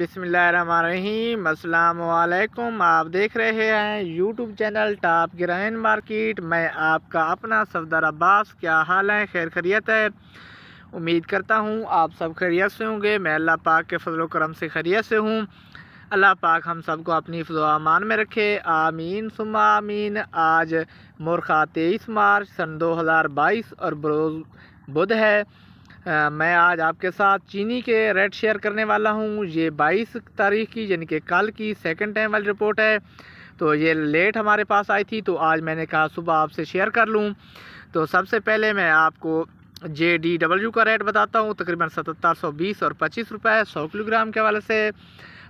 बिसमीम आप देख रहे हैं YouTube channel top grand market मैं आपका अपना सफदर अब्बास क्या हाल है खैर खैरियत है उम्मीद करता हूँ आप सब खैरियत से होंगे मैं अल्लाह पाक के फजल करम से खैरियत से हूँ अल्लाह पाक हम सबको अपनी अमान में रखे आमीन सुम आमीन आज मुरखा तेईस मार्च सन दो हज़ार बाईस और बरोज़ बुध है मैं आज आपके साथ चीनी के रेट शेयर करने वाला हूँ ये 22 तारीख की यानी कि कल की सेकंड टाइम वाली रिपोर्ट है तो ये लेट हमारे पास आई थी तो आज मैंने कहा सुबह आपसे शेयर कर लूँ तो सबसे पहले मैं आपको जे डी डब्ल्यू का रेट बताता हूँ तकरीबन सतहत्तर सौ बीस और पच्चीस रुपये सौ किलोग्राम के हवाले से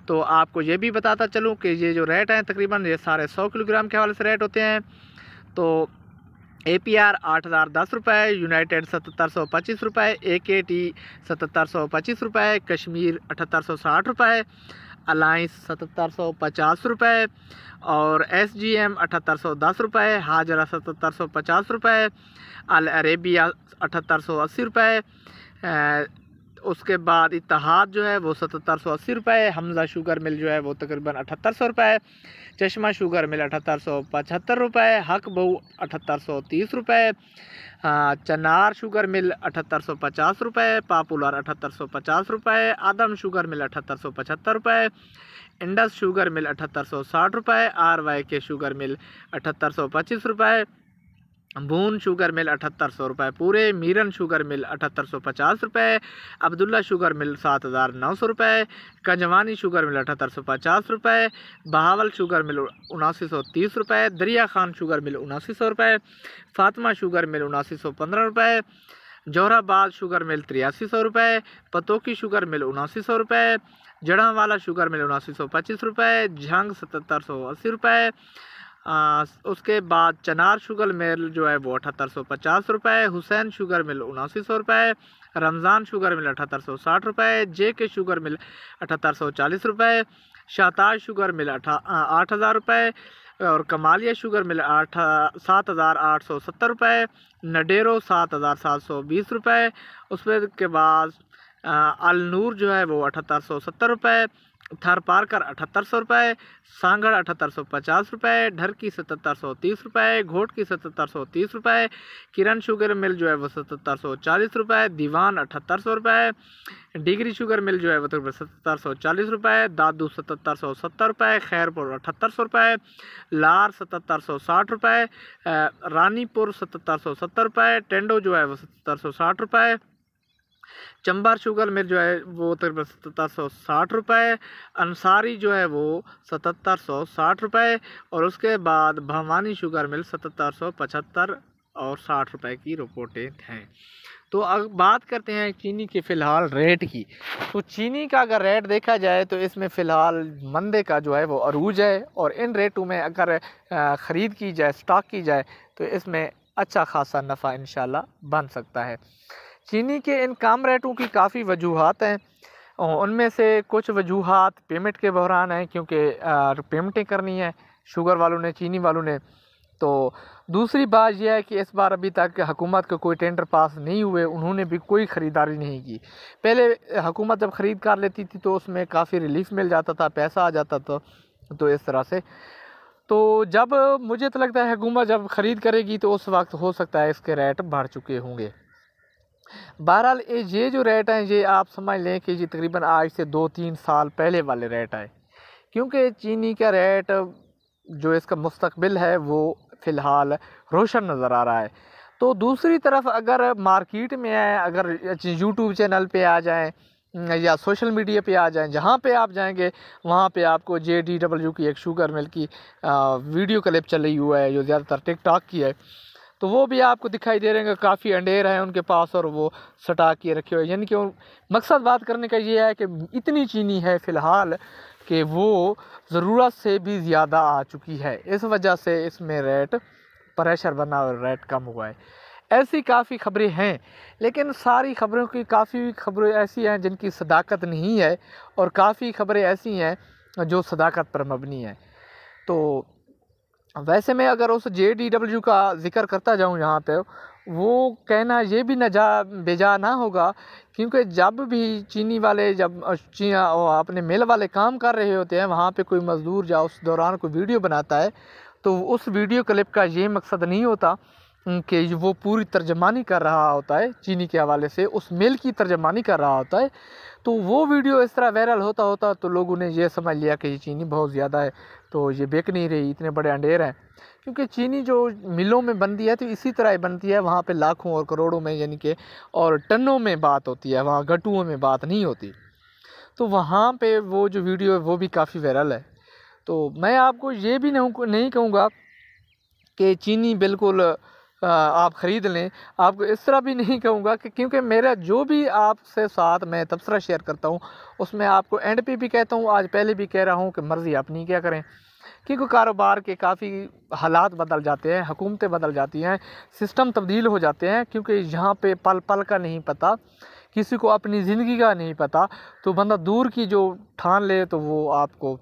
तो आपको ये भी बताता चलूँ कि ये जो रेट हैं तकरीबन ये सारे सौ किलोग्राम के हवाले से रेट होते हैं तो ए पी आर आठ हज़ार दस रुपये यूनाइटेड सतहत्तर सौ पच्चीस रुपये ए के टी सतहत्तर सौ पच्चीस रुपये कश्मीर अठहत्तर सौ साठ रुपये अलाइंस सतहत्तर सौ पचास रुपये और एस जी एम अठहत्तर सौ दस रुपये हाजरा सतहत्तर सौ पचास रुपये अल अरेबिया अठहत्तर सौ अस्सी रुपये उसके बाद इतिहाद जो है वो सतहत्तर सौ अस्सी रुपये है हमज़ा शुगर मिल जो है वो तकरीबन अठहत्तर सौ रुपये है चश्मा शुगर मिल अठहत्तर सौ पचहत्तर रुपये है हक बहू अठहत्तर सौ तीस रुपये है चनार शुगर मिल अठहत्तर सौ पचास रुपये पापुलर अठहत्तर सौ पचास रुपये आदम शुगर मिल अठहत्तर सौ पचहत्तर रुपये इंडस शुगर मिल अठहत्तर सौ साठ रुपये R Y K sugar mill अठहत्तर सौ पच्चीस रुपये बून शुगर मिल अठहत्तर सौ रुपये पूरे मीरन शुगर मिल अठहत्तर सौ पचास रुपये अब्दुल्ला शुगर मिल सात हज़ार नौ सौ रुपये कंजवानी शुगर मिल अठहत्तर सौ पचास रुपये बहावल शुगर मिल उनासी सौ तीस रुपये दरिया खान शुगर मिल उनासी सौ रुपये फातिमा शुगर मिल उनासी सौ पंद्रह रुपये जौहराबाद शुगर मिल तिरासी सौ रुपये पतोकी शुगर मिल उनासी सौ रुपये जड़ावाला शुगर मिल उनासी सौ पच्चीस रुपये झंग सतहत्तर सौ अस्सी रुपये उसके बाद चनार शुगर मिल जो है वो अठहत्तर सौ पचास रुपये हुसैन शुगर मिल उनासी सौ रुपये रमज़ान शुगर मिल अठहत्तर सौ साठ रुपये जे के शुगर मिल अठहत्तर सौ चालीस रुपये शाताज शुगर मिल आठ हज़ार रुपये और कमालिया शुगर मिल आठ सात हज़ार आठ सौ सत्तर रुपये नडेरो सात हज़ार सात सौ बीस रुपये उसके बाद अलनूर जो है वो अठहत्तर सौ सत्तर रुपये थार पारकर अठहत्तर सौ रुपये सांगड़ अठहत्तर सौ पचास रुपये ढर की सतहत्तर सौ तीस रुपये घोट की सतहत्तर सौ तीस रुपये किरण शुगर मिल जो है वो सतहत्तर सौ चालीस रुपये दीवान अठहत्तर सौ रुपये डिग्री शुगर मिल जो है वो तकरीबन सतहत्तर सौ चालीस रुपये दादू सतहत्तर सौ सत्तर रुपये खैरपुर अठहत्तर सौ रुपये लार सतहत्तर सौ साठ रुपये रानीपुर सतहत्तर सौ सत्तर रुपये टेंडो जो है वो सतहत्तर सौ साठ रुपये चंबार शुगर मिल जो है वो तकरीबन सतहत्तर सौ साठ रुपये अंसारी जो है वो सतहत्तर सौ साठ रुपये और उसके बाद भवानी शुगर मिल सतहत्तर सौ पचहत्तर और साठ रुपये की रिपोर्टें हैं तो अब बात करते हैं चीनी के फ़िलहाल रेट की तो चीनी का अगर रेट देखा जाए तो इसमें फ़िलहाल मंदे का जो है वो अरूज है और इन रेटों में अगर ख़रीद की जाए स्टॉक की जाए तो इसमें अच्छा खासा नफ़ा इन बन सकता है चीनी के इन काम रेटों की काफ़ी वजूहत हैं उनमें से कुछ वजूहत पेमेंट के बहरान हैं क्योंकि पेमेंटें करनी है शुगर वालों ने चीनी वालों ने तो दूसरी बात यह है कि इस बार अभी तक हुकूमत के कोई टेंडर पास नहीं हुए उन्होंने भी कोई ख़रीदारी नहीं की पहले हुकूमत जब ख़रीद कर लेती थी तो उसमें काफ़ी रिलीफ मिल जाता था पैसा आ जाता था तो इस तरह से तो जब मुझे तो लगता है हुकूमत जब ख़रीद करेगी तो उस वक्त हो सकता है इसके रेट बढ़ चुके होंगे बहरहाल ये ये जो रेट हैं ये आप समझ लें कि ये तकरीबन आज से दो तीन साल पहले वाले रेट आए क्योंकि चीनी का रेट जो इसका मुस्तबिल है वो फ़िलहाल रोशन नज़र आ रहा है तो दूसरी तरफ अगर मार्केट में आए अगर यूट्यूब चैनल पर आ जाएँ या सोशल मीडिया पे आ जाएं जहाँ पे आप जाएंगे वहाँ पे आपको जे डी डब्ल्यू की एक शुगर मिल की वीडियो क्लिप चली हुआ है जो ज़्यादातर टिकटॉक की है तो वो भी आपको दिखाई दे रहे हैं काफ़ी अंडेर हैं उनके पास और वो सटा के रखे हुए यानी कि मकसद बात करने का ये है कि इतनी चीनी है फ़िलहाल कि वो ज़रूरत से भी ज़्यादा आ चुकी है इस वजह से इसमें रेट प्रेशर बना और रेट कम हुआ है ऐसी काफ़ी खबरें हैं लेकिन सारी खबरों की काफ़ी खबरें ऐसी हैं जिनकी सदाकत नहीं है और काफ़ी खबरें ऐसी हैं जो सदाकत पर मबनी है तो वैसे मैं अगर उस जे डी डब्ल्यू का ज़िक्र करता जाऊँ यहाँ पर वो कहना ये भी न जा बेजा ना होगा क्योंकि जब भी चीनी वाले जब ची, अपने मिल वाले काम कर रहे होते हैं वहाँ पे कोई मज़दूर या उस दौरान कोई वीडियो बनाता है तो उस वीडियो क्लिप का ये मकसद नहीं होता कि वो पूरी तर्जमानी कर रहा होता है चीनी के हवाले से उस मेल की तर्जमानी कर रहा होता है तो वो वीडियो इस तरह वायरल होता होता तो लोगों ने यह समझ लिया कि ये चीनी बहुत ज़्यादा है तो ये बेक नहीं रही इतने बड़े अंडेर हैं क्योंकि चीनी जो मिलों में बनती है तो इसी तरह ही बनती है वहाँ पे लाखों और करोड़ों में यानी कि और टनों में बात होती है वहाँ गटुओं में बात नहीं होती तो वहाँ पे वो जो वीडियो है वो भी काफ़ी वायरल है तो मैं आपको ये भी नहीं कहूँगा कि चीनी बिल्कुल आप ख़रीद लें आपको इस तरह भी नहीं कहूँगा कि क्योंकि मेरा जो भी आपसे साथ मैं तबसरा शेयर करता हूँ उसमें आपको एंड पे भी कहता हूँ आज पहले भी कह रहा हूँ कि मर्ज़ी अपनी क्या करें क्योंकि कारोबार के काफ़ी हालात बदल जाते हैं हुकूमतें बदल जाती हैं सिस्टम तब्दील हो जाते हैं क्योंकि यहाँ पर पल पल का नहीं पता किसी को अपनी ज़िंदगी का नहीं पता तो बंदा दूर की जो ठान ले तो वो आपको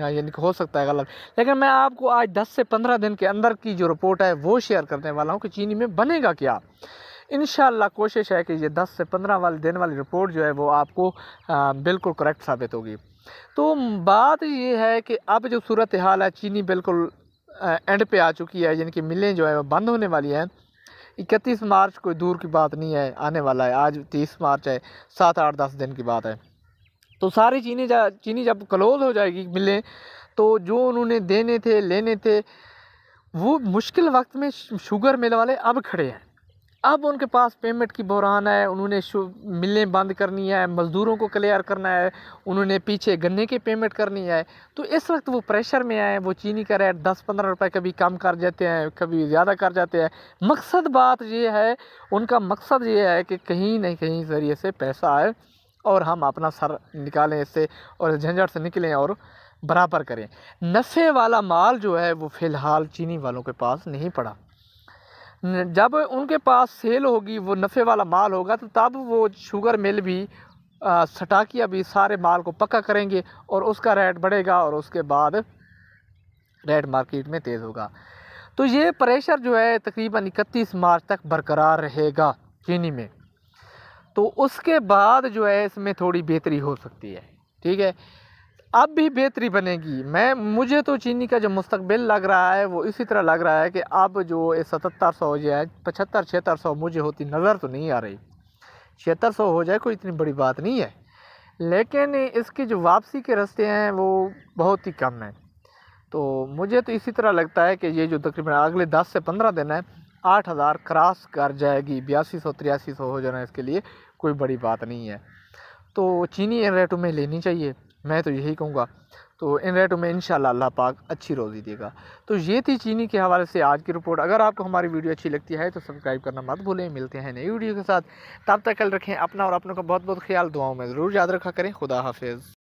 हाँ, यानी कि हो सकता है गलत लेकिन मैं आपको आज 10 से 15 दिन के अंदर की जो रिपोर्ट है वो शेयर करने वाला हूँ कि चीनी में बनेगा क्या इन कोशिश है कि ये 10 से 15 वाले दिन वाली रिपोर्ट जो है वो आपको आ, बिल्कुल करेक्ट साबित होगी तो बात ये है कि अब जो सूरत हाल है चीनी बिल्कुल एंड पे आ चुकी है यानी कि मिलें जो है वो बंद होने वाली हैं इकतीस मार्च कोई दूर की बात नहीं है आने वाला है आज तीस मार्च है सात आठ दस दिन की बात है तो सारी चीनी जा चीनी जब क्लोज़ हो जाएगी मिलें तो जो उन्होंने देने थे लेने थे वो मुश्किल वक्त में शुगर मिल वाले अब खड़े हैं अब उनके पास पेमेंट की बहरान है उन्होंने मिलें बंद करनी है मज़दूरों को क्लियर करना है उन्होंने पीछे गन्ने की पेमेंट करनी है तो इस वक्त वो प्रेशर में आए वो चीनी का रेट दस पंद्रह रुपए कभी कम कर जाते हैं कभी ज़्यादा कर जाते हैं मकसद बात ये है उनका मकसद ये है कि कहीं ना कहीं ज़रिए से पैसा आए और हम अपना सर निकालें इससे और झंझट से निकलें और बराबर करें नशे वाला माल जो है वो फ़िलहाल चीनी वालों के पास नहीं पड़ा जब उनके पास सेल होगी वो नफ़े वाला माल होगा तो तब वो शुगर मिल भी सटाकिया भी सारे माल को पक्का करेंगे और उसका रेट बढ़ेगा और उसके बाद रेट मार्केट में तेज़ होगा तो ये प्रेशर जो है तकरीबन इकतीस मार्च तक बरकरार रहेगा चीनी में तो उसके बाद जो है इसमें थोड़ी बेहतरी हो सकती है ठीक है अब भी बेहतरी बनेगी मैं मुझे तो चीनी का जो मुस्तबिल लग रहा है वो इसी तरह लग रहा है कि अब जो ये सतहत्तर सौ हो जाए पचहत्तर छिहत्तर सौ मुझे होती नज़र तो नहीं आ रही छिहत्तर सौ हो जाए कोई इतनी बड़ी बात नहीं है लेकिन इसकी जो वापसी के रास्ते हैं वो बहुत ही कम हैं तो मुझे तो इसी तरह लगता है कि ये जो तकरीबन अगले दस से पंद्रह दिन है आठ हज़ार क्रॉस कर जाएगी बयासी सौ तिरासी सौ हो जाना इसके लिए कोई बड़ी बात नहीं है तो चीनी इन रेटों में लेनी चाहिए मैं तो यही कहूँगा तो इन रेटों में इन अल्लाह पाक अच्छी रोज़ी देगा तो ये थी चीनी के हवाले से आज की रिपोर्ट अगर आपको हमारी वीडियो अच्छी लगती है तो सब्सक्राइब करना मत भूलें मिलते हैं नई वीडियो के साथ तब तक कल रखें अपना और अपनों का बहुत बहुत ख्याल दुआओं में ज़रूर याद रखा करें खुदा हाफिज़